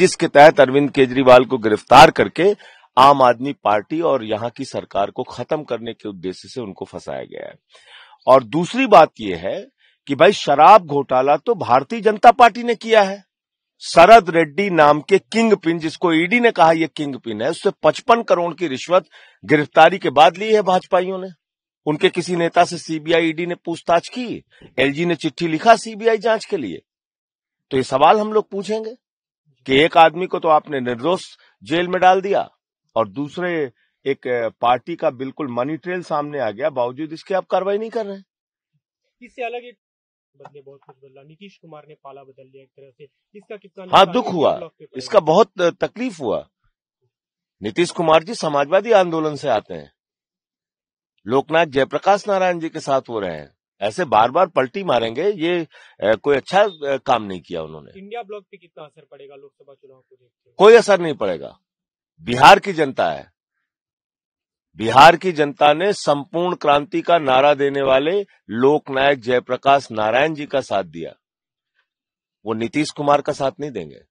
जिसके तहत अरविंद केजरीवाल को गिरफ्तार करके आम आदमी पार्टी और यहाँ की सरकार को खत्म करने के उद्देश्य से उनको फंसाया गया है और दूसरी बात यह है कि भाई शराब घोटाला तो भारतीय जनता पार्टी ने किया है शरद रेड्डी नाम के किंग पिन जिसको ईडी ने कहा यह किंग पिन है उससे पचपन करोड़ की रिश्वत गिरफ्तारी के बाद ली है भाजपाइयों ने उनके किसी नेता से सीबीआई ईडी ने पूछताछ की एलजी ने चिट्ठी लिखा सीबीआई जांच के लिए तो ये सवाल हम लोग पूछेंगे कि एक आदमी को तो आपने निर्दोष जेल में डाल दिया और दूसरे एक पार्टी का बिल्कुल मनी ट्रेल सामने आ गया बावजूद इसके आप कार्रवाई नहीं कर रहे इससे अलग एक बदले बहुत कुछ बदला नीतीश कुमार ने पाला बदल लिया एक तरह से इसका कितना हाँ दुख हुआ इसका बहुत तकलीफ हुआ नीतीश कुमार जी समाजवादी आंदोलन से आते हैं लोकनाथ जयप्रकाश नारायण जी के साथ हो रहे हैं ऐसे बार बार पलटी मारेंगे ये कोई अच्छा काम नहीं किया उन्होंने इंडिया ब्लॉक पे कितना असर पड़ेगा लोकसभा चुनाव को देखते कोई असर नहीं पड़ेगा बिहार की जनता है बिहार की जनता ने संपूर्ण क्रांति का नारा देने वाले लोकनायक जयप्रकाश नारायण जी का साथ दिया वो नीतीश कुमार का साथ नहीं देंगे